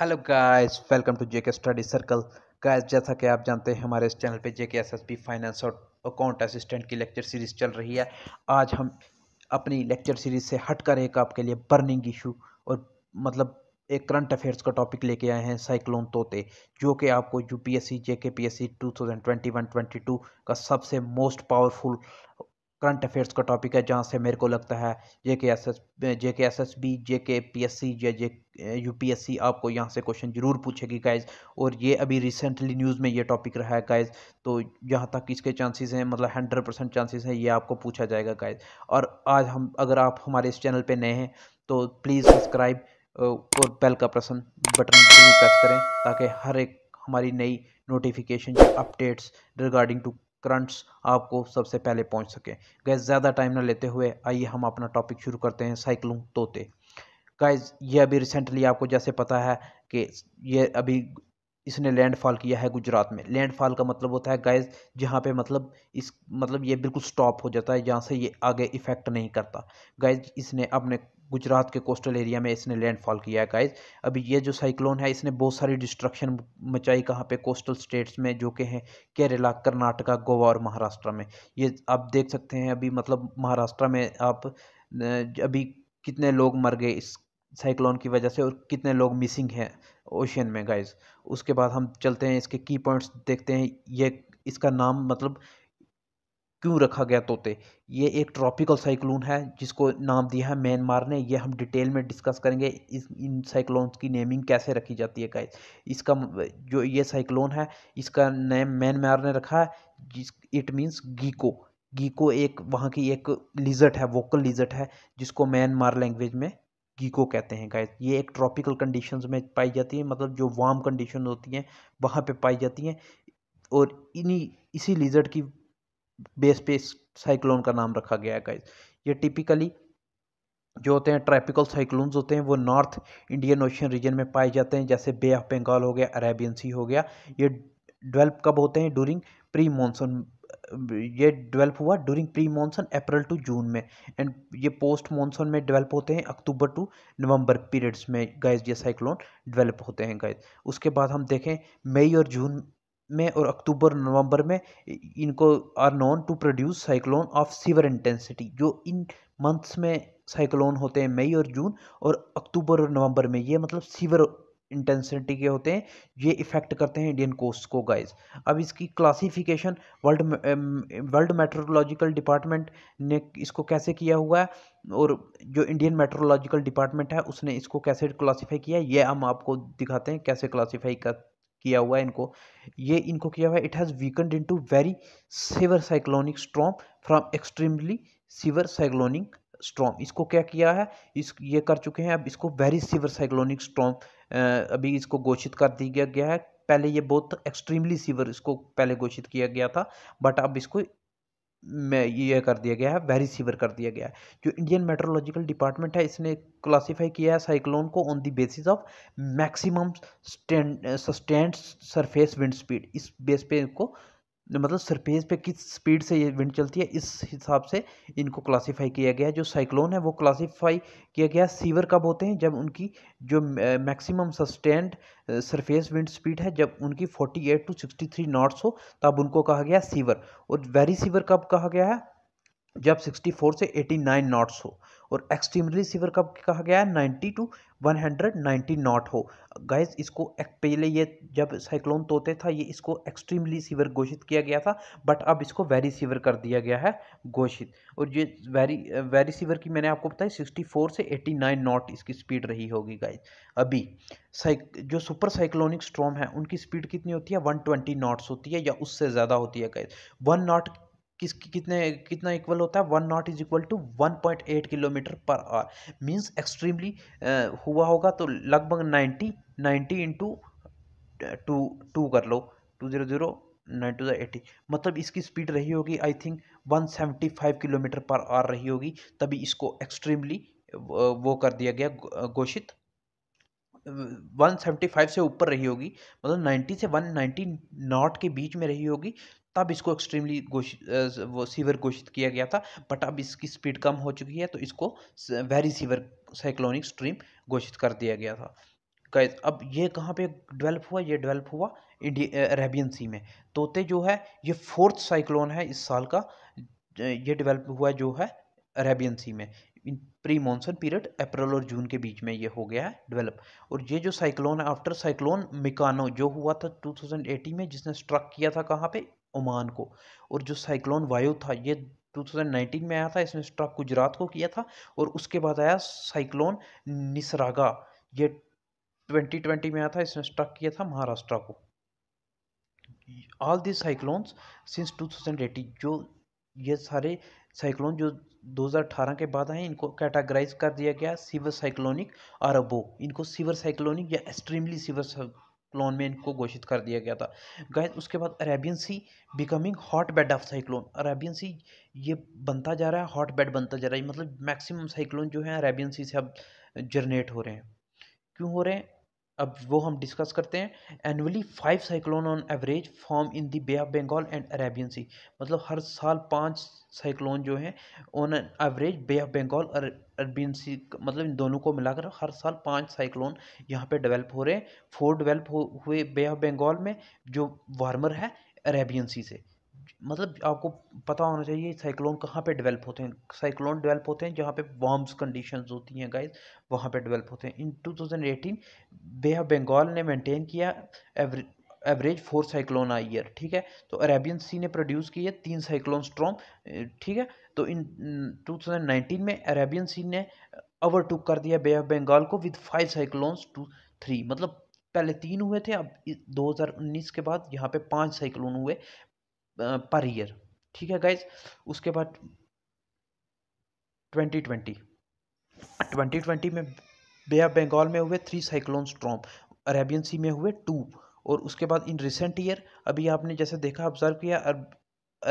hello guys welcome to JK study circle guys जैसा कि आप जानते हैं हमारे इस चैनल पे जेके एसएसबी फाइनेंस और अकाउंट असिस्टेंट की लेक्चर सीरीज़ चल रही है आज हम अपनी लेक्चर सीरीज़ से हटकर एक आपके लिए बर्निंग इशू और मतलब एक करंट अफेयर्स का टॉपिक लेके आए हैं साइक्लोन तोते जो कि आपको यू पी एस 22 का सबसे मोस्ट पावरफुल करंट अफेयर्स का टॉपिक है जहाँ से मेरे को लगता है जे के एस एस जे के एस एस बी जे के पी एस सी या J U P S C आपको यहाँ से क्वेश्चन जरूर पूछेगी गाइज और ये अभी रिसेंटली न्यूज़ में ये टॉपिक रहा है गाइज तो यहाँ तक इसके चांसेस हैं मतलब हंड्रेड परसेंट चांसेज़ हैं ये आपको पूछा जाएगा गाइज और आज हम अगर आप हमारे इस चैनल पर नए हैं तो प्लीज़ सब्सक्राइब और बेल का प्रसन्न बटन जरूर प्रेस करें ताकि हर एक हमारी नई notification updates regarding to currents आपको सबसे पहले पहुंच सकें गैस ज़्यादा टाइम ना लेते हुए आइए हम अपना टॉपिक शुरू करते हैं साइक्लोन तोते गाइज ये अभी रिसेंटली आपको जैसे पता है कि ये अभी इसने लैंडफॉल किया है गुजरात में लैंडफॉल का मतलब होता है गैज जहाँ पे मतलब इस मतलब ये बिल्कुल स्टॉप हो जाता है जहाँ से ये आगे इफ़ेक्ट नहीं करता गैज इसने अपने गुजरात के कोस्टल एरिया में इसने लैंडफॉल किया है गाइज अभी ये जो साइक्लोन है इसने बहुत सारी डिस्ट्रक्शन मचाई कहाँ पे कोस्टल स्टेट्स में जो कि हैं केरला कर्नाटका गोवा और महाराष्ट्र में ये आप देख सकते हैं अभी मतलब महाराष्ट्र में आप अभी कितने लोग मर गए इस साइक्लोन की वजह से और कितने लोग मिसिंग हैं ओशियन में गाइज उसके बाद हम चलते हैं इसके की पॉइंट्स देखते हैं ये इसका नाम मतलब क्यों रखा गया तोते ये एक ट्रॉपिकल साइक्लोन है जिसको नाम दिया है म्यांमार ने ये हम डिटेल में डिस्कस करेंगे इस इन साइक्लोन्स की नेमिंग कैसे रखी जाती है गाइस इसका जो ये साइक्लोन है इसका नेम म्यांमार ने रखा है जिस इट मीन्स गीको गीको एक वहाँ की एक लिजट है वोकल लिजट है जिसको म्यांमार लैंग्वेज में गीको कहते हैं गाइस ये एक ट्रॉपिकल कंडीशन में पाई जाती है मतलब जो वार्म कंडीशन होती हैं वहाँ पर पाई जाती हैं और इन्हीं इसी लिजर्ड की बेस पे साइक्लोन का नाम रखा गया है गाइज ये टिपिकली जो होते हैं ट्रॉपिकल साइक्लोन्स होते हैं वो नॉर्थ इंडियन ओशन रीजन में पाए जाते हैं जैसे बे ऑफ बंगाल हो गया अरेबियन सी हो गया ये डेवलप कब होते हैं डूरिंग प्री मानसून ये डेवलप हुआ during pre monsoon April to June में एंड ये पोस्ट मानसून में डेवलप होते हैं अक्टूबर टू नवंबर पीरियड्स में गैस ये साइक्लोन डेवलप होते हैं गैस उसके बाद हम देखें मई और जून में और अक्टूबर नवंबर में इनको are known to produce cyclone of severe intensity जो इन मंथ्स में साइक्लोन होते हैं मई और जून और अक्टूबर और नवंबर में ये मतलब सीवर इंटेंसिटी के होते हैं ये इफ़ेक्ट करते हैं इंडियन कोस्ट को गाइस अब इसकी classification world world meteorological department ने इसको कैसे किया हुआ है और जो इंडियन मेट्रोलॉजिकल डिपार्टमेंट है उसने इसको कैसे क्लासीफाई किया है ये हम आपको दिखाते हैं कैसे क्लासीफाई कर किया हुआ है इनको ये इनको किया हुआ है it has weakened into very severe cyclonic storm from extremely severe cyclonic storm इसको क्या किया है इस ये कर चुके हैं अब इसको वेरी सीवर साइक्लोनिक स्ट्रॉम अभी इसको घोषित कर दिया गया है पहले ये बहुत एक्सट्रीमली सीवर इसको पहले घोषित किया गया था बट अब इसको में ये कर दिया गया है वेरी सीवर कर दिया गया है जो इंडियन मेट्रोलॉजिकल डिपार्टमेंट है इसने क्लासीफाई किया है साइक्लोन को on the basis of maximum sustained surface wind speed इस बेस पे इसको मतलब सरफेस पे किस स्पीड से ये विंड चलती है इस हिसाब से इनको क्लासीफाई किया गया है जो साइक्लोन है वो क्लासीफाई किया गया सीवर कब होते हैं जब उनकी जो maximum sustained surface wind speed है जब उनकी 48 टू 63 नॉट्स हो तब उनको कहा गया सीवर और वेरी सीवर कब कहा गया है जब 64 से 89 नॉट्स हो और एक्सट्रीमली सीवर कब कहा गया है ninety two one hundred ninety knot हो गाइज इसको पहले ये जब साइक्लोन तोते था ये इसको एक्सट्रीमली सीवर घोषित किया गया था बट अब इसको वेरी सीवर कर दिया गया है घोषित और ये वेरी वेरी सीवर की मैंने आपको बताया सिक्सटी फोर से एट्टी नाइन नॉट इसकी स्पीड रही होगी गाइज अभी साइक जो सुपर साइक्लोनिक स्ट्रॉम है उनकी स्पीड कितनी होती है वन ट्वेंटी नॉट्स होती है या उससे ज़्यादा होती है गाइज वन नॉट किस कितने कितना इक्वल होता है one knot is equal to one point eight kilometre per hour means extremely हुआ होगा तो लगभग ninety ninety into two two कर लो two zero zero nine two eighty मतलब इसकी स्पीड रही होगी I think one seventy five kilometre per hour रही होगी तभी इसको एक्सट्रीमली वो कर दिया गया घोषित वन सेवेंटी फाइव से ऊपर रही होगी मतलब नाइन्टी से वन नाइन्टी नॉट के बीच में रही होगी तब इसको एक्सट्रीमली घोषित वो सीवर घोषित किया गया था बट अब इसकी स्पीड कम हो चुकी है तो इसको वेरी सीवर साइक्लोनिक स्ट्रीम घोषित कर दिया गया था गैस अब ये कहाँ पे डेवलप हुआ ये डेवलप हुआ इंडिया अरेबियन सी में तोते जो है ये फोर्थ साइक्लोन है इस साल का ये डेवलप हुआ जो है अरेबियन सी में प्री मानसून पीरियड अप्रैल और जून के बीच में ये हो गया है डेवलप और ये जो साइक्लोन है आफ्टर साइक्लोन मिकानो जो हुआ था 2018 में जिसने स्ट्रक किया था कहाँ पे ओमान को और जो साइक्लोन वायु था ये 2019 में आया था इसने स्ट्रक गुजरात को किया था और उसके बाद आया साइक्लोन निसरागा ये 2020 में आया था इसने स्ट्रक किया था महाराष्ट्र को ऑल दिस साइक्लोन्स सिंस 2018 जो ये सारे साइक्लोन जो 2018 के बाद आए इनको कैटागराइज कर दिया गया सीवर साइक्लोनिक अरबो इनको सीवर साइक्लोनिक या एक्सट्रीमली सीवर साइक्लोन में इनको घोषित कर दिया गया था गैस उसके बाद Arabian Sea becoming hot bed of cyclone Arabian Sea ये बनता जा रहा है हॉट बेड बनता जा रहा है मतलब मैक्सिमम साइक्लोन जो है अरेबियन सी से अब जनरेट हो रहे हैं क्यों हो रहे हैं अब वो हम डिस्कस करते हैं annually five cyclone on average form in the Bay of Bengal and Arabian Sea मतलब हर साल पांच साइक्लोन जो हैं on average Bay of Bengal और अरबियन सी मतलब इन दोनों को मिलाकर हर साल पांच साइक्लोन यहाँ पे डेवलप हो रहे हैं फोर डेवलप हो हुए बे ऑफ बंगाल में जो वार्मर है अरेबियन सी से मतलब आपको पता होना चाहिए साइक्लोन कहाँ पे डेवलप होते हैं साइक्लोन डेवलप होते हैं जहाँ पे वॉम्स कंडीशन होती हैं गाइज वहाँ पे डेवलप होते हैं इन 2018 बे ऑफ बंगाल ने मेंटेन किया average average four cyclone a year ठीक है तो अरेबियन सी ने प्रोड्यूस की है तीन साइक्लोन स्ट्रॉन्ग ठीक है तो इन टू mm, में अरेबियन सी ने ओवरटुक कर दिया बे ऑफ बंगाल को with five cyclones two three मतलब पहले तीन हुए थे अब 2019 के बाद यहाँ पे पांच साइक्लोन हुए पर ईयर ठीक है गाइज उसके बाद ट्वेंटी ट्वेंटी ट्वेंटी ट्वेंटी में बे ऑफ बंगाल में हुए three cyclone storm Arabian Sea में हुए टू और उसके बाद इन रिसेंट ईयर अभी आपने जैसे देखा ऑब्जर्व किया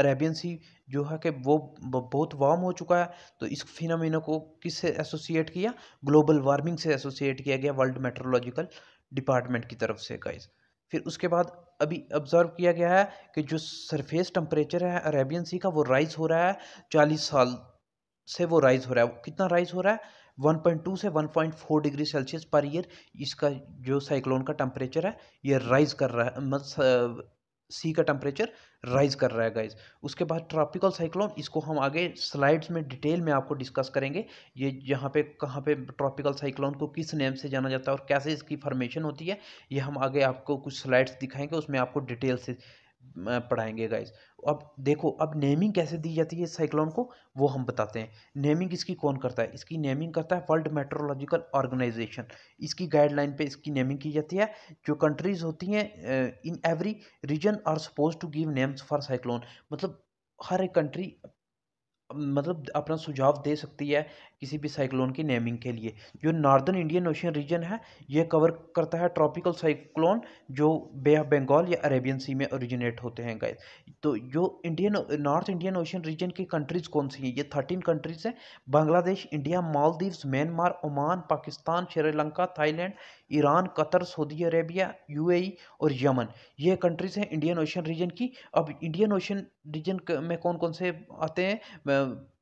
अरेबियन सी जो है कि वो बहुत वार्म हो चुका है तो इस फिनोमिना को किससे एसोसिएट किया ग्लोबल वार्मिंग से एसोसिएट किया गया वर्ल्ड मेट्रोलॉजिकल डिपार्टमेंट की तरफ से गाइज फिर उसके बाद अभी ऑब्ज़र्व किया गया है कि जो सरफेस टम्परेचर है अरेबियन सी का वो राइज़ हो रहा है चालीस साल से वो राइज़ हो रहा है कितना राइज़ हो रहा है 1.2 से 1.4 डिग्री सेल्सियस पर ईयर इसका जो साइक्लोन का टेम्परेचर है ये राइज़ कर रहा है मतलब, सी का टेम्परेचर राइज कर रहा है गाइज उसके बाद ट्रॉपिकल साइक्लोन इसको हम आगे स्लाइड्स में डिटेल में आपको डिस्कस करेंगे ये यहाँ पे कहाँ पे ट्रॉपिकल साइक्लोन को किस नेम से जाना जाता है और कैसे इसकी फॉर्मेशन होती है ये हम आगे आपको कुछ स्लाइड्स दिखाएंगे उसमें आपको डिटेल से पढ़ाएंगे गाइज अब देखो अब नेमिंग कैसे दी जाती है साइक्लोन को वो हम बताते हैं नेमिंग इसकी कौन करता है इसकी नेमिंग करता है वर्ल्ड मेट्रोलॉजिकल ऑर्गेनाइजेशन इसकी गाइडलाइन पे इसकी नेमिंग की जाती है जो कंट्रीज होती हैं in every region are suppose to give names for cyclone मतलब हर एक कंट्री मतलब अपना सुझाव दे सकती है किसी भी साइक्लोन की नेमिंग के लिए जो नॉर्दर्न इंडियन ओशियन रीजन है यह कवर करता है ट्रॉपिकल साइक्लोन जो बे ऑफ बंगाल या अरेबियन सी में ओरिजिनेट होते हैं गाइस तो जो Indian North Indian Ocean region की कंट्रीज़ कौन सी हैं ये थर्टीन कंट्रीज़ हैं Bangladesh India Maldives Myanmar Oman Pakistan Sri Lanka Thailand Iran Qatar Saudi Arabia UAE और यमन ये कंट्रीज़ हैं इंडियन ओशियन रीजन की अब इंडियन ओशियन रीजन में कौन कौन से आते हैं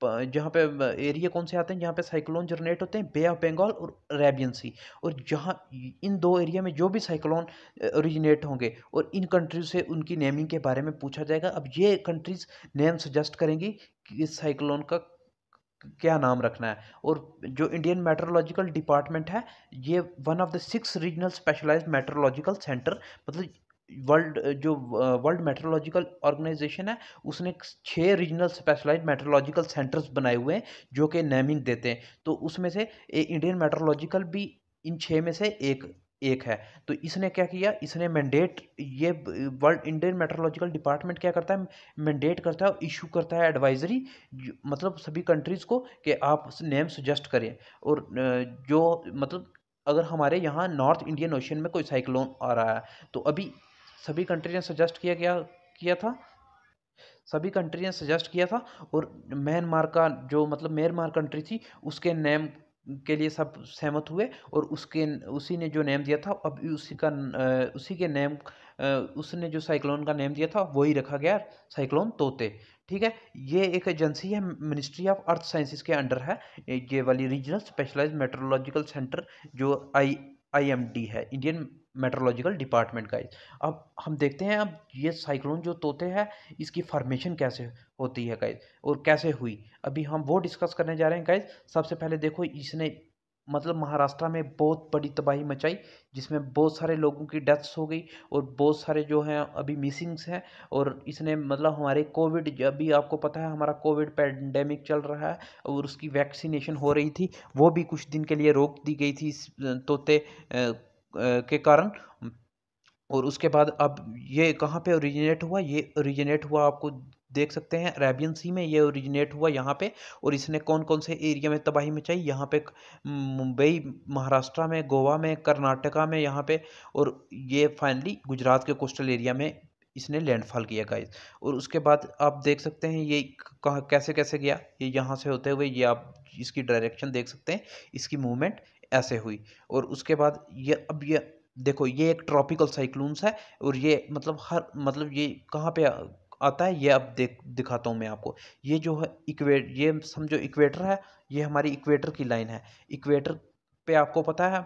जहाँ पे एरिया कौन से आते हैं जहाँ पे साइक्लोन जनरेट होते हैं बे ऑफ बंगाल और अरेबियन सी और जहाँ इन दो एरिया में जो भी साइक्लोन ओरिजिनेट होंगे और इन कंट्रीज से उनकी नेमिंग के बारे में पूछा जाएगा अब ये कंट्रीज नेम सजेस्ट करेंगी कि इस साइक्लोन का क्या नाम रखना है और जो इंडियन मेट्रोलॉजिकल डिपार्टमेंट है ये one of the six regional specialized meteorological centre मतलब वर्ल्ड जो वर्ल्ड मेट्रोलॉजिकल ऑर्गेनाइजेशन है उसने छः रीजनल स्पेशलाइज मेट्रोलॉजिकल सेंटर्स बनाए हुए हैं जो कि नेमिंग देते हैं तो उसमें से इंडियन मेट्रोलॉजिकल भी इन छः में से एक एक है तो इसने क्या किया इसने मैंडेट ये वर्ल्ड इंडियन मेट्रोलॉजिकल डिपार्टमेंट क्या करता है मैंडेट करता है और इशू करता है एडवाइजरी मतलब सभी कंट्रीज़ को कि आप नेम सजेस्ट करें और जो मतलब अगर हमारे यहाँ नॉर्थ इंडियन ओशन में कोई साइक्लोन आ रहा है तो अभी सभी कंट्री ने सजेस्ट किया गया किया था सभी कंट्री ने सजेस्ट किया था और म्यांमार का जो मतलब म्यांमार कंट्री थी उसके नेम के लिए सब सहमत हुए और उसके उसी ने जो नेम दिया था अब उसी का उसी के नेम उसने जो साइक्लोन का नेम दिया था वही रखा गया साइक्लोन तोते ठीक है ये एक एजेंसी है मिनिस्ट्री ऑफ अर्थ साइंसिस के अंडर है ये वाली रीजनल स्पेशलाइज मेट्रोलॉजिकल सेंटर जो आई आईएमडी है इंडियन मेट्रोलॉजिकल डिपार्टमेंट का अब हम देखते हैं अब ये साइक्लोन जो तोते है इसकी फॉर्मेशन कैसे होती है गाइज और कैसे हुई अभी हम वो डिस्कस करने जा रहे हैं गाइज सबसे पहले देखो इसने मतलब महाराष्ट्र में बहुत बड़ी तबाही मचाई जिसमें बहुत सारे लोगों की डेथ्स हो गई और बहुत सारे जो हैं अभी मिसिंग्स हैं और इसने मतलब हमारे कोविड अभी आपको पता है हमारा कोविड पैंडेमिक चल रहा है और उसकी वैक्सीनेशन हो रही थी वो भी कुछ दिन के लिए रोक दी गई थी इस तोते के कारण और उसके बाद अब ये कहाँ पे ओरिजिनेट हुआ ये ओरिजिनेट हुआ आपको देख सकते हैं अरेबियन सी में ये ओरिजिनेट हुआ यहाँ पे और इसने कौन कौन से एरिया में तबाही मचाई यहाँ पे मुंबई महाराष्ट्र में गोवा में कर्नाटका में यहाँ पे और ये फाइनली गुजरात के कोस्टल एरिया में इसने लैंडफॉल किया गाइस और उसके बाद आप देख सकते हैं ये कहाँ कैसे कैसे गया ये यहाँ से होते हुए ये आप इसकी डायरेक्शन देख सकते हैं इसकी मूवमेंट ऐसे हुई और उसके बाद ये अब ये देखो ये एक ट्रॉपिकल साइक्लोन्स है और ये मतलब हर मतलब ये कहाँ पे आता है ये अब देख दिखाता हूँ मैं आपको ये जो है इक्वेट ये समझो इक्वेटर है ये हमारी इक्वेटर की लाइन है इक्वेटर पे आपको पता है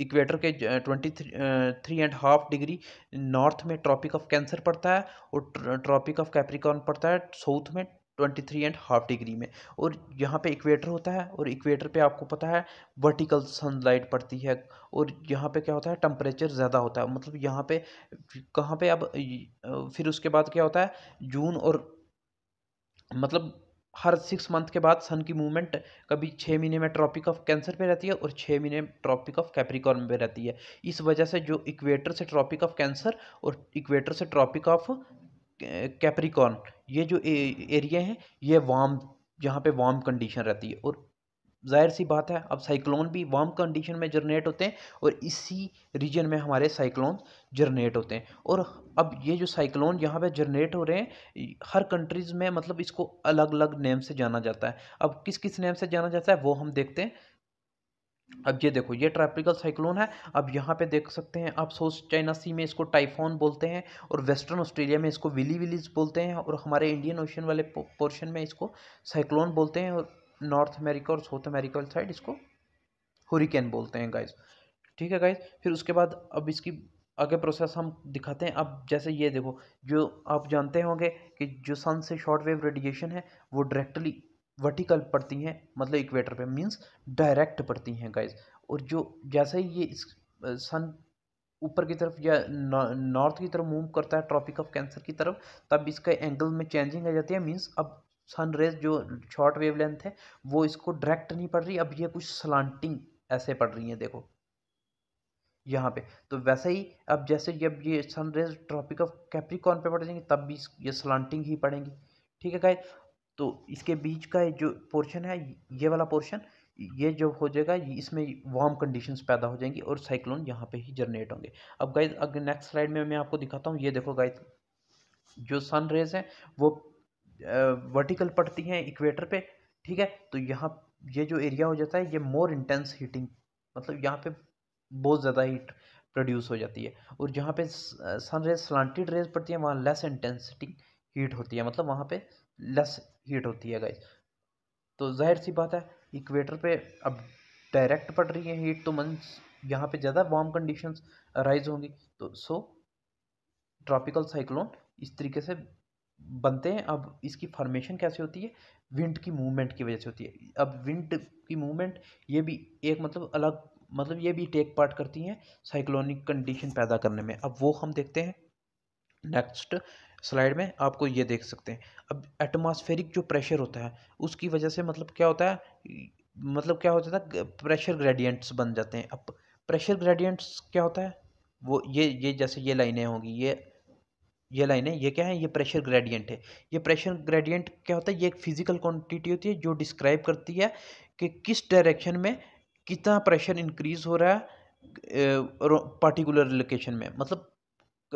इक्वेटर के twenty three and half degree north में ट्रॉपिक ऑफ कैंसर पड़ता है और ट्रॉपिक ऑफ कैप्रिकॉन पड़ता है साउथ में twenty three and half degree में और यहाँ पे इक्वेटर होता है और इक्वेटर पे आपको पता है वर्टिकल सनलाइट पड़ती है और यहाँ पे क्या होता है टम्परेचर ज़्यादा होता है मतलब यहाँ पे कहाँ पे अब फिर उसके बाद क्या होता है जून और मतलब हर सिक्स मंथ के बाद सन की मूवमेंट कभी छः महीने में ट्रॉपिक ऑफ कैंसर पे रहती है और छः महीने ट्रॉपिक ऑफ कैप्रिकॉर्न पे रहती है इस वजह से जो इक्वेटर से ट्रॉपिक ऑफ कैंसर और इक्वेटर से ट्रॉपिक ऑफ कैप्रिकॉन ये जो एरिया हैं ये वाम जहाँ पे वार्म कंडीशन रहती है और जाहिर सी बात है अब साइक्लोन भी वार्म कंडीशन में जनरेट होते हैं और इसी रीजन में हमारे साइक्लोन जनरेट होते हैं और अब ये जो साइक्लोन यहाँ पे जनरेट हो रहे हैं हर कंट्रीज़ में मतलब इसको अलग अलग नेम से जाना जाता है अब किस किस नेम से जाना जाता है वो हम देखते हैं अब ये देखो ये ट्रॉपिकल साइक्लोन है अब यहाँ पे देख सकते हैं आप सोच चाइना सी में इसको टाइफोन बोलते हैं और वेस्टर्न ऑस्ट्रेलिया में इसको विली विलीज बोलते हैं और हमारे इंडियन ओशन वाले पोर्शन में इसको साइक्लोन बोलते हैं और नॉर्थ अमेरिका और साउथ अमेरिका साइड इसको हुरिकेन बोलते हैं गाइज ठीक है गाइज फिर उसके बाद अब इसकी आगे प्रोसेस हम दिखाते हैं अब जैसे ये देखो जो आप जानते होंगे कि जो सन से शॉर्ट वेव रेडिएशन है वो डायरेक्टली वर्टिकल पड़ती हैं मतलब इक्वेटर पे मींस डायरेक्ट पड़ती हैं गाइज और जो जैसे ही ये इस सन ऊपर की तरफ या नॉर्थ की तरफ मूव करता है ट्रॉपिक ऑफ कैंसर की तरफ तब इसका एंगल में चेंजिंग आ जाती है मींस अब सन रेज जो शॉर्ट वेव लेंथ है वो इसको डायरेक्ट नहीं पड़ रही अब ये कुछ स्लांटिंग ऐसे पड़ रही हैं देखो यहाँ पे तो वैसे ही अब जैसे जब ये sun rays Tropic of Capricorn पे पड़ जाएंगे तब भी ये स्लांटिंग ही पड़ेंगी ठीक है गाइस तो इसके बीच का जो पोर्शन है ये वाला पोर्शन ये जब हो जाएगा इसमें वार्म कंडीशंस पैदा हो जाएंगी और साइक्लोन यहाँ पे ही जनरेट होंगे अब गाइज अगर नेक्स्ट स्लाइड में मैं आपको दिखाता हूँ ये देखो गाइज जो सन रेज हैं वो वर्टिकल पड़ती हैं इक्वेटर पे ठीक है तो यहाँ ये जो एरिया हो जाता है ये मोर इंटेंस हीटिंग मतलब यहाँ पर बहुत ज़्यादा हीट प्रोड्यूस हो जाती है और जहाँ पर सन रेज स्लांटेड रेज पड़ती है वहाँ लेस इंटेंसिटी हीट होती है मतलब वहाँ पे लेस हीट होती है गाइज तो जाहिर सी बात है इक्वेटर पे अब डायरेक्ट पड़ रही है हीट तो मन यहाँ पे ज़्यादा वार्म कंडीशंस राइज होंगी तो सो ट्रॉपिकल साइक्लोन इस तरीके से बनते हैं अब इसकी फॉर्मेशन कैसे होती है विंड की मूवमेंट की वजह से होती है अब विंड की मूवमेंट ये भी एक मतलब अलग मतलब ये भी टेक पार्ट करती हैं साइक्लोनिक कंडीशन पैदा करने में अब वो हम देखते हैं नेक्स्ट स्लाइड में आपको ये देख सकते हैं अब एटमॉस्फेरिक जो प्रेशर होता है उसकी वजह से मतलब क्या होता है मतलब क्या होता है प्रेशर ग्रेडियंट्स बन जाते हैं अब प्रेशर ग्रेडियंट्स क्या होता है वो ये ये जैसे ये लाइनें होंगी ये ये लाइनें ये क्या है ये प्रेशर ग्रेडियंट है ये प्रेशर ग्रेडियंट क्या होता है ये एक फिजिकल क्वांटिटी होती है जो डिस्क्राइब करती है कि किस डायरेक्शन में कितना प्रेशर इंक्रीज हो रहा है पर्टिकुलर लोकेशन में मतलब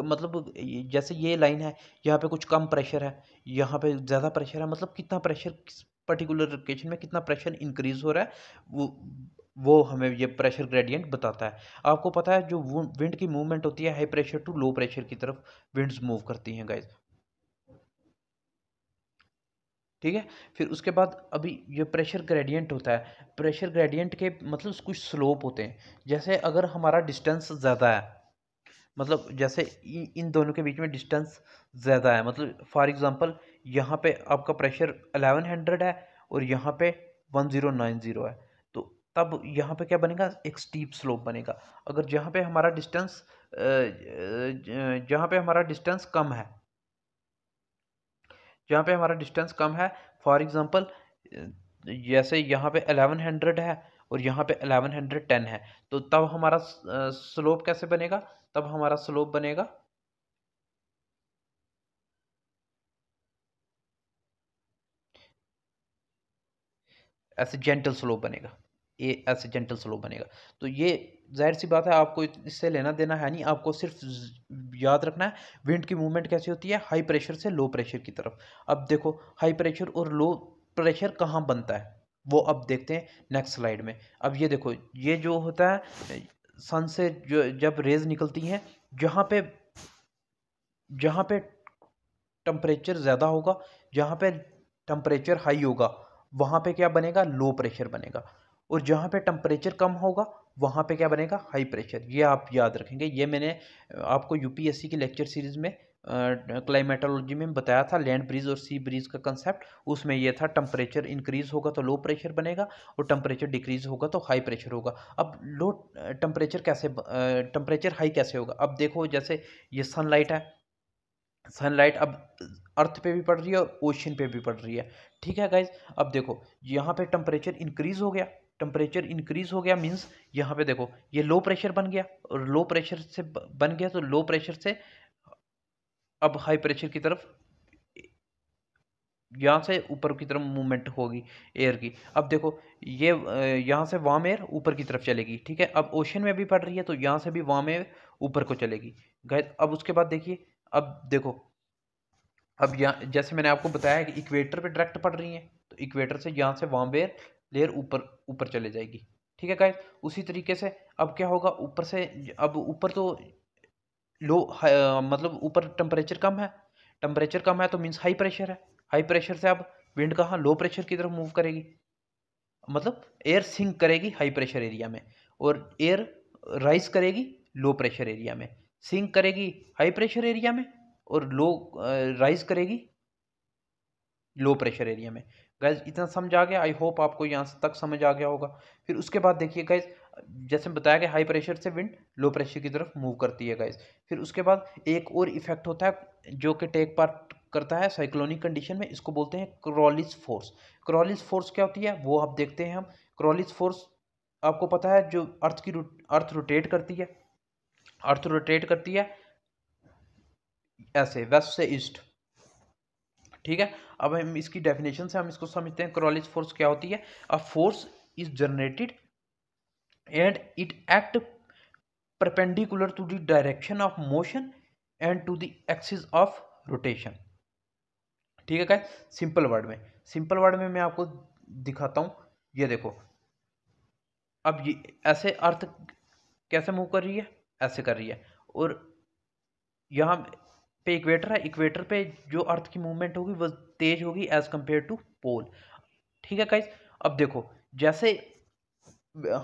मतलब जैसे ये लाइन है यहाँ पे कुछ कम प्रेशर है यहाँ पे ज़्यादा प्रेशर है मतलब कितना प्रेशर किस पर्टिकुलर लोकेशन में कितना प्रेशर इंक्रीज़ हो रहा है वो वो हमें ये प्रेशर ग्रेडियंट बताता है आपको पता है जो विंड की मूवमेंट होती है high pressure to low pressure की तरफ विंड्स मूव करती हैं गाइज ठीक है फिर उसके बाद अभी ये प्रेशर ग्रेडियंट होता है प्रेशर ग्रेडियंट के मतलब कुछ स्लोप होते हैं जैसे अगर हमारा डिस्टेंस ज़्यादा है मतलब जैसे इन दोनों के बीच में डिस्टेंस ज़्यादा है मतलब फॉर एग्ज़ाम्पल यहाँ पे आपका प्रेशर अलेवन हंड्रेड है और यहाँ पे वन ज़ीरो नाइन ज़ीरो है तो तब यहाँ पे क्या बनेगा एक स्टीप स्लोप बनेगा अगर जहाँ पे हमारा डिस्टेंस जहाँ पे हमारा डिस्टेंस कम है जहाँ पे हमारा डिस्टेंस कम है फॉर एग्ज़ाम्पल जैसे यहाँ पे अलेवन हंड्रेड है और यहाँ पे अलेवन हंड्रेड टेन है तो तब हमारा स्लोप कैसे बनेगा तब हमारा स्लोप बनेगा ऐसे जेंटल स्लोप बनेगा ये ऐसे जेंटल स्लोप बनेगा तो ये जाहिर सी बात है आपको इससे लेना देना है नहीं आपको सिर्फ याद रखना है विंड की मूवमेंट कैसी होती है हाई प्रेशर से लो प्रेशर की तरफ अब देखो हाई प्रेशर और लो प्रेशर कहाँ बनता है वो अब देखते हैं नेक्स्ट स्लाइड में अब ये देखो ये जो होता है सन से जो जब रेज़ निकलती हैं जहाँ पे जहाँ पे टम्परेचर ज़्यादा होगा जहाँ पे टम्परेचर हाई होगा वहाँ पे क्या बनेगा लो प्रेशर बनेगा और जहाँ पे टम्परेचर कम होगा वहाँ पे क्या बनेगा हाई प्रेशर ये आप याद रखेंगे ये मैंने आपको यूपीएससी की लेक्चर सीरीज़ में क्लाइमेटोलॉजी में बताया था लैंड ब्रिज और सी ब्रिज का कंसेप्ट उसमें यह था टम्परेचर इंक्रीज होगा तो लो प्रेशर बनेगा और टम्परेचर डिक्रीज होगा तो हाई प्रेशर होगा अब लो टम्परेचर कैसे टम्परेचर हाई कैसे होगा अब देखो जैसे ये सनलाइट है सनलाइट अब अर्थ पे भी पड़ रही है और ओशन पे भी पड़ रही है ठीक है गाइज अब देखो यहाँ पे टम्परेचर इंक्रीज हो गया टम्परेचर इंक्रीज हो गया मीन्स यहाँ पे देखो ये लो प्रेशर बन गया और लो प्रेशर से बन गया तो लो प्रेशर से अब हाई प्रेशर की तरफ यहाँ से ऊपर की तरफ मूवमेंट होगी एयर की अब देखो ये यहाँ से वाम एयर ऊपर की तरफ चलेगी ठीक है अब ओशन में भी पड़ रही है तो यहाँ से भी वाम एयर ऊपर को चलेगी गए अब उसके बाद देखिए अब देखो अब यहाँ जैसे मैंने आपको बताया कि इक्वेटर पे डायरेक्ट पड़ रही हैं तो इक्वेटर से यहाँ से वाम एयर लेयर ऊपर ऊपर चले जाएगी ठीक है गाय उसी तरीके से अब क्या होगा ऊपर से अब ऊपर तो लो मतलब ऊपर टेम्परेचर कम है टेम्परेचर कम है तो मीन्स हाई प्रेशर है हाई प्रेशर से अब विंड कहाँ लो प्रेशर की तरफ मूव करेगी मतलब एयर सिंक करेगी हाई प्रेशर एरिया में और एयर राइज करेगी लो प्रेशर एरिया में सिंक करेगी हाई प्रेशर एरिया में और लो राइज करेगी लो प्रेशर एरिया में गैज इतना समझ आ गया आई होप आपको यहाँ तक समझ आ गया होगा फिर उसके बाद देखिए गैज जैसे बताया गया हाई प्रेशर से विंड लो प्रेशर की तरफ मूव करती है गाइस फिर उसके बाद एक और इफेक्ट होता है जो कि टेक पार्ट करता है साइक्लोनिक कंडीशन में इसको बोलते हैं क्रॉलिस फोर्स क्रॉलिस फोर्स क्या होती है वो आप देखते हैं हम क्रॉलिस फोर्स आपको पता है जो अर्थ की अर्थ रोटेट करती है अर्थ रोटेट करती है ऐसे वेस्ट से ईस्ट ठीक है अब हम इसकी डेफिनेशन से हम इसको समझते हैं क्रॉलिस फोर्स क्या होती है a force is generated and it act perpendicular to the direction of motion and to the axis of rotation ठीक है क्या सिंपल वर्ड में सिंपल वर्ड में मैं आपको दिखाता हूँ ये देखो अब ये ऐसे अर्थ कैसे मूव कर रही है ऐसे कर रही है और यहाँ पे इक्वेटर है इक्वेटर पे जो अर्थ की मूवमेंट होगी वह तेज होगी एज कम्पेयर टू पोल ठीक है गाइज अब देखो जैसे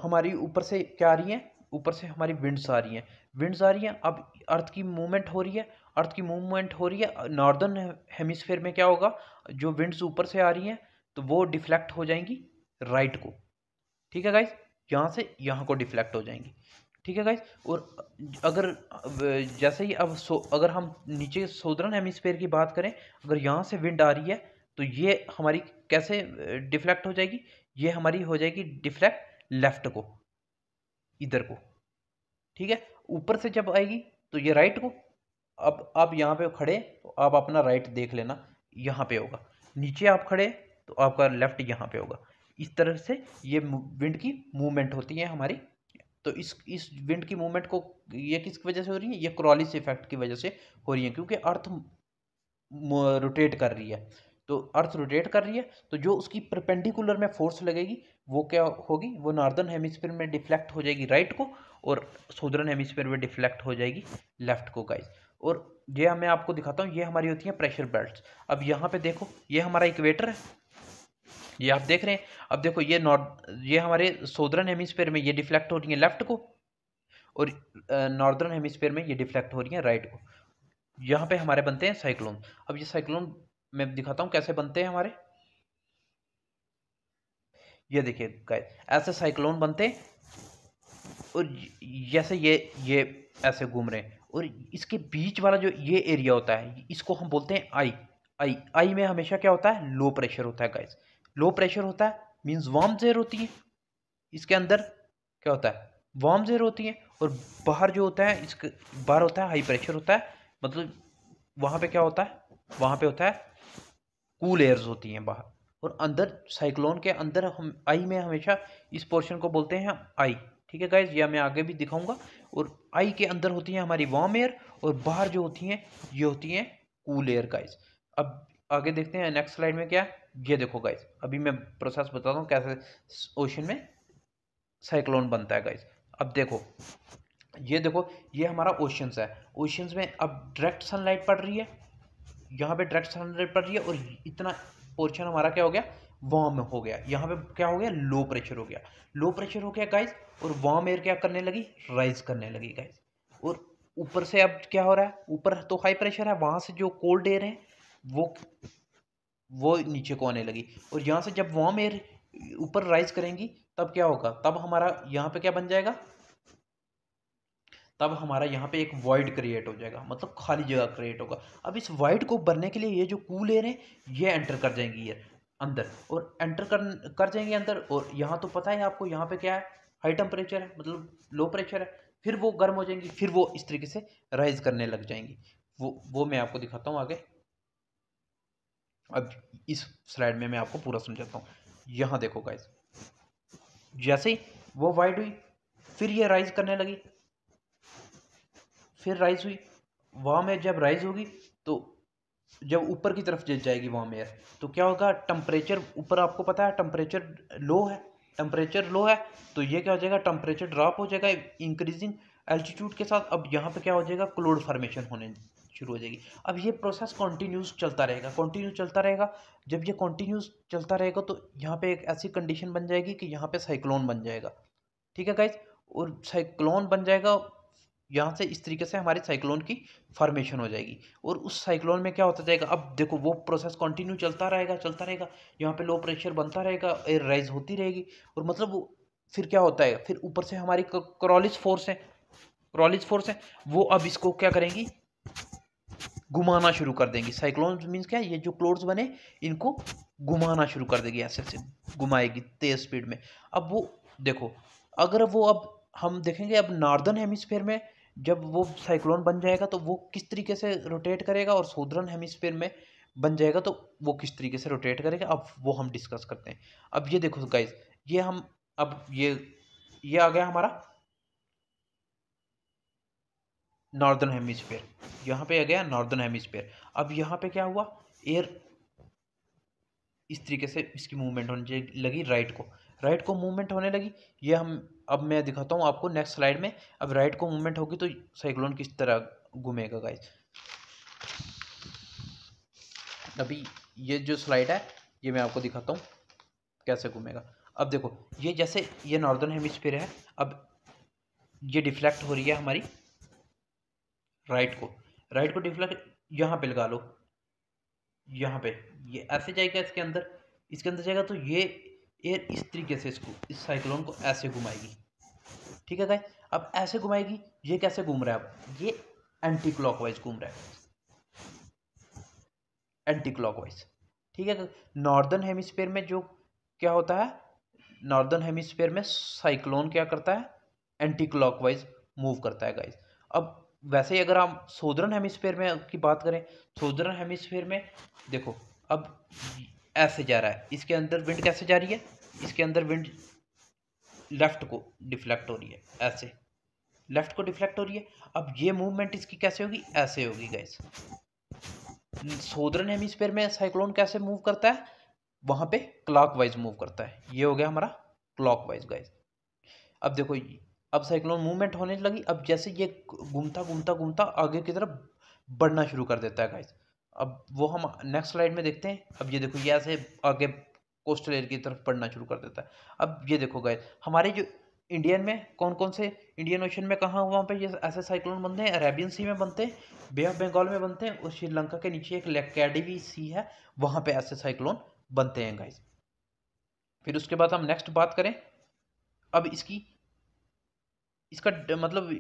हमारी ऊपर से क्या आ रही हैं ऊपर से हमारी विंड्स आ रही हैं विंड्स आ रही हैं अब अर्थ की मूवमेंट हो रही है अर्थ की मूवमेंट हो रही है नॉर्दर्न हेमिसफेयर में क्या होगा जो विंड्स ऊपर से आ रही हैं तो वो डिफ्लेक्ट हो जाएंगी राइट को ठीक है गाइज यहाँ से यहाँ को डिफ्लेक्ट हो जाएंगी ठीक है गाइज और अगर जैसे ही अब सो अगर हम नीचे सोदरन हेमिसफेयर की बात करें अगर यहाँ से विंड आ रही है तो ये हमारी कैसे डिफ्लेक्ट हो जाएगी ये हमारी हो जाएगी डिफ्लेक्ट लेफ्ट को इधर को ठीक है ऊपर से जब आएगी तो ये राइट को अब आप यहाँ पे खड़े तो आप अपना राइट देख लेना यहाँ पे होगा नीचे आप खड़े तो आपका लेफ्ट यहाँ पे होगा इस तरह से ये विंड की मूवमेंट होती है हमारी तो इस इस विंड की मूवमेंट को ये किस वजह से हो रही है ये क्रॉलिस इफेक्ट की वजह से हो रही है क्योंकि अर्थ रोटेट कर रही है तो अर्थ रोटेट कर रही है तो जो उसकी परपेंडिकुलर में फोर्स लगेगी वो क्या होगी वो नॉर्दर्न हेमिस्फीयर में डिफ्लेक्ट हो जाएगी राइट को और सोदर्न हेमिस्फीयर में डिफ्लेक्ट हो जाएगी लेफ्ट को गाइज और ये मैं आपको दिखाता हूँ ये हमारी होती है प्रेशर बेल्ट अब यहाँ पे देखो ये हमारा इक्वेटर है ये आप देख रहे हैं अब देखो ये नॉर्थ ये हमारे सोदर्न हेमिस्फीयर में ये डिफ्लेक्ट हो रही है लेफ्ट को और नॉर्दर्न हेमिस्फीयर में ये डिफ्लेक्ट हो रही है राइट को यहाँ पे हमारे बनते हैं साइक्लोन अब ये साइक्लोन मैं दिखाता हूँ कैसे बनते हैं हमारे ये देखिए गाइस ऐसे साइक्लोन बनते और जैसे ये ये ऐसे घूम रहे हैं और इसके बीच वाला जो ये एरिया होता है इसको हम बोलते हैं आई आई आई में हमेशा क्या होता है लो प्रेशर होता है गाइस लो प्रेशर होता है मीन्स वार्म जेयर होती है इसके अंदर क्या होता है वार्म जेयर होती है और बाहर जो होता है इसके बाहर होता है हाई प्रेशर होता है मतलब वहाँ पे क्या होता है वहाँ पे होता है कूल एयर्स होती हैं बाहर और अंदर साइक्लोन के अंदर हम आई में हमेशा इस पोर्शन को बोलते हैं आई ठीक है गाइज या मैं आगे भी दिखाऊंगा और आई के अंदर होती हैं हमारी वार्म एयर और बाहर जो होती हैं ये होती हैं कूल एयर गाइज अब आगे देखते हैं नेक्स्ट स्लाइड में क्या ये देखो गाइज अभी मैं प्रोसेस बताता हूँ कैसे ओशन में साइक्लोन बनता है गाइज अब देखो ये देखो ये हमारा ओशंस है ओशंस में अब डायरेक्ट सनलाइट पड़ रही है यहाँ पे डायरेक्ट सन हंड्रेड रही है और इतना पोर्शन हमारा क्या हो गया वार्म हो गया यहाँ पे क्या हो गया लो प्रेशर हो गया लो प्रेशर हो गया गाइज और वार्म एयर क्या करने लगी राइज करने लगी गाइज और ऊपर से अब क्या हो रहा है ऊपर तो हाई प्रेशर है वहाँ से जो कोल्ड एयर है वो वो नीचे को आने लगी और यहाँ से जब वार्म एयर ऊपर राइज करेंगी तब क्या होगा तब हमारा यहाँ पे क्या बन जाएगा तब हमारा यहाँ पे एक वाइड क्रिएट हो जाएगा मतलब खाली जगह क्रिएट होगा अब इस वाइड को भरने के लिए ये जो कूल एयर है ये एंटर कर जाएंगी ये अंदर और एंटर कर कर जाएंगे अंदर और यहाँ तो पता है आपको यहाँ पे क्या है हाई टेम्परेचर है मतलब लो प्रेशर है फिर वो गर्म हो जाएंगी फिर वो इस तरीके से राइज करने लग जाएंगी वो वो मैं आपको दिखाता हूँ आगे अब इस स्लाइड में मैं आपको पूरा समझाता हूँ यहाँ देखो गाइज जैसे ही वो वाइड हुई फिर ये राइज करने लगी फिर राइज़ हुई वाम एयर जब राइज़ होगी तो जब ऊपर की तरफ जल जाएगी वाम एयर तो क्या होगा टम्परेचर ऊपर आपको पता है टम्परेचर लो है टम्परेचर लो है तो ये क्या हो जाएगा टम्परेचर ड्रॉप हो जाएगा इंक्रीजिंग एल्टीट्यूड के साथ अब यहाँ पे क्या हो जाएगा क्लोड फार्मेशन होने शुरू हो जाएगी अब ये प्रोसेस कॉन्टीन्यूस चलता रहेगा कॉन्टीन्यू चलता रहेगा जब ये कॉन्टीन्यूस चलता रहेगा तो यहाँ पे एक ऐसी कंडीशन बन जाएगी कि यहाँ पे साइक्लोन बन जाएगा ठीक है गाइज और साइक्लोन बन जाएगा यहाँ से इस तरीके से हमारे साइक्लोन की फॉर्मेशन हो जाएगी और उस साइक्लोन में क्या होता जाएगा अब देखो वो प्रोसेस कंटिन्यू चलता रहेगा चलता रहेगा यहाँ पे लो प्रेशर बनता रहेगा एयर राइज होती रहेगी और मतलब वो फिर क्या होता है फिर ऊपर से हमारी क्रॉलिज फोर्स है क्रॉलिज फोर्स है वो अब इसको क्या करेंगी घुमाना शुरू कर देंगी साइक्लोन मीन्स क्या ये जो क्लोर्स बने इनको घुमाना शुरू कर देगी ऐसे ऐसे घुमाएगी तेज स्पीड में अब वो देखो अगर वो अब हम देखेंगे अब नॉर्दर्न हेमिस्फेयर में जब वो साइक्लोन बन जाएगा तो वो किस तरीके से रोटेट करेगा और सोदर्न हेमिसफेयर में बन जाएगा तो वो किस तरीके से रोटेट करेगा अब वो हम डिस्कस करते हैं अब ये देखो गाइज ये हम अब ये ये आ गया हमारा नॉर्दर्न हेमिसफेयर यहाँ पे आ गया नॉर्दर्न हेमिसफेयर अब यहाँ पे क्या हुआ एयर इस तरीके से इसकी मूवमेंट होनी चाहिए लगी राइट को राइट को मूवमेंट होने लगी ये हम अब मैं दिखाता हूँ आपको नेक्स्ट स्लाइड में अब राइट को मूवमेंट होगी तो साइक्लोन किस तरह घूमेगा गाइज अभी ये जो स्लाइड है ये मैं आपको दिखाता हूँ कैसे घूमेगा अब देखो ये जैसे ये नॉर्दर्न हेमिस्फीयर है अब ये डिफ्लेक्ट हो रही है हमारी राइट को राइट को डिफ्लेक्ट यहाँ पे लगा लो यहाँ पे ये ऐसे जाएगा इसके अंदर इसके अंदर जाएगा तो ये एयर इस तरीके से इसको इस साइक्लोन को ऐसे घुमाएगी ठीक है भाई अब ऐसे घुमाएगी ये कैसे घूम रहा है अब ये एंटी क्लॉकवाइज घूम रहा है एंटी क्लॉकवाइज ठीक है नॉर्दर्न हेमिस्फेयर में जो क्या होता है नॉर्दर्न हेमिस्फेयर में साइक्लोन क्या करता है एंटी क्लॉकवाइज मूव करता है गाइज अब वैसे ही अगर हम सोदर्न हेमिस्फेयर में की बात करें सोदर्न हेमिस्फेयर में देखो अब ऐसे जा रहा है इसके अंदर विंड कैसे जा रही है इसके अंदर विंड लेफ़्ट को डिफ्लेक्ट हो रही है ऐसे लेफ़्ट को डिफ्लेक्ट हो रही है अब ये मूवमेंट इसकी कैसे होगी ऐसे होगी गैस सोदरन हेमिस्फेयर में साइक्लोन कैसे मूव करता है वहाँ पे क्लॉकवाइज मूव करता है ये हो गया हमारा क्लॉकवाइज गैस अब देखो अब साइक्लोन मूवमेंट होने लगी अब जैसे ये घूमता घूमता घूमता आगे की तरफ बढ़ना शुरू कर देता है गैस अब वो हम नेक्स्ट स्लाइड में देखते हैं अब ये देखो ये ऐसे आगे कोस्टल एयर की तरफ पढ़ना शुरू कर देता है अब ये देखो गए हमारे जो इंडियन में कौन कौन से इंडियन ओशन में कहाँ वहाँ पे ये ऐसे साइक्लोन बनते हैं अरेबियन सी में बनते हैं बे ऑफ बंगाल में बनते हैं और श्रीलंका के नीचे एक लेकेडवी सी है वहाँ पे ऐसे साइक्लोन बनते हैं गाइज फिर उसके बाद हम नेक्स्ट बात करें अब इसकी इसका मतलब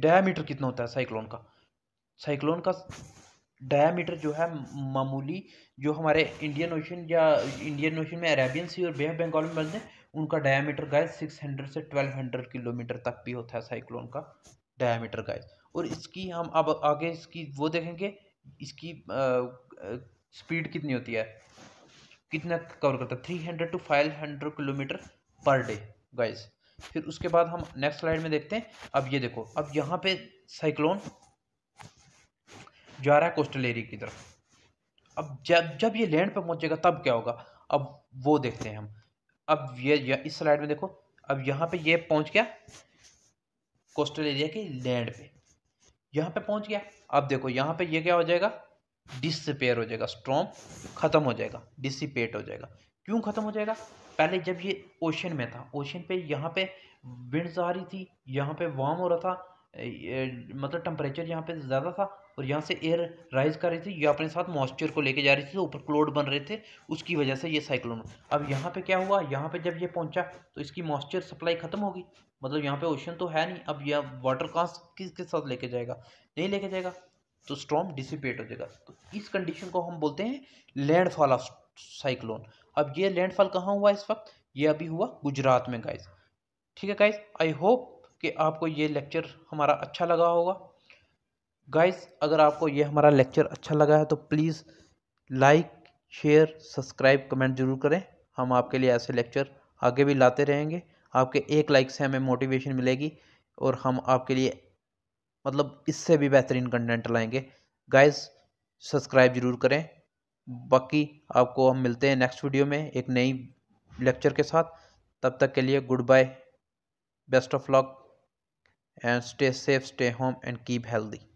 डायमीटर कितना होता है साइक्लोन का साइक्लोन का डायामीटर जो है मामूली जो हमारे इंडियन ओशन या इंडियन ओशन में अरेबियन सी और बे ऑफ बंगाल में बनते हैं उनका डायामीटर गाइस सिक्स हंड्रेड से ट्वेल्व हंड्रेड किलोमीटर तक भी होता है साइक्लोन का डायामीटर गाइस और इसकी हम अब आगे इसकी वो देखेंगे इसकी स्पीड कितनी होती है कितना कवर करता है three hundred to five hundred kilometre per day guys फिर उसके बाद हम नेक्स्ट स्लाइड में देखते हैं अब ये देखो अब यहाँ पे साइक्लोन जा रहा है कोस्टल एरिया की तरफ अब जब जब ये लैंड पर पहुंचेगा तब क्या होगा अब वो देखते हैं हम अब ये, इस स्लाइड में देखो अब यहाँ पे ये पहुंच गया कोस्टल एरिया के लैंड पे यहाँ पे पहुंच गया अब देखो यहाँ पे ये क्या हो जाएगा डिसपेयर हो जाएगा स्ट्रॉन्ग ख़त्म हो जाएगा डिसिपेट हो जाएगा क्यों ख़त्म हो जाएगा पहले जब ये ओशन में था ओशन पे यहाँ पे विंड्स आ रही थी यहाँ पे वार्म हो रहा था मतलब टेम्परेचर यहाँ पे ज़्यादा था और यहाँ से एयर राइज कर रही थी ये अपने साथ मॉइस्चर को लेके जा रही थी तो ऊपर क्लोड बन रहे थे उसकी वजह से ये साइक्लोन अब यहाँ पे क्या हुआ यहाँ पे जब ये पहुँचा तो इसकी मॉइस्चर सप्लाई ख़त्म होगी मतलब यहाँ पे ओशन तो है नहीं अब यह वाटर कांस के साथ लेके जाएगा नहीं लेके जाएगा तो स्ट्रॉम डिसिपेट हो जाएगा तो इस कंडीशन को हम बोलते हैं लैंडफॉल ऑफ साइक्लोन अब ये लैंडफॉल कहाँ हुआ इस वक्त ये अभी हुआ गुजरात में गाइज ठीक है गाइज आई होप कि आपको ये लेक्चर हमारा अच्छा लगा होगा गाइस अगर आपको ये हमारा लेक्चर अच्छा लगा है तो please like share subscribe comment जरूर करें हम आपके लिए ऐसे लेक्चर आगे भी लाते रहेंगे आपके एक लाइक से हमें मोटिवेशन मिलेगी और हम आपके लिए मतलब इससे भी बेहतरीन कंटेंट लाएंगे गाइस सब्सक्राइब जरूर करें बाकी आपको हम मिलते हैं नेक्स्ट वीडियो में एक नई लेक्चर के साथ तब तक के लिए good bye best of luck and stay safe stay home and keep healthy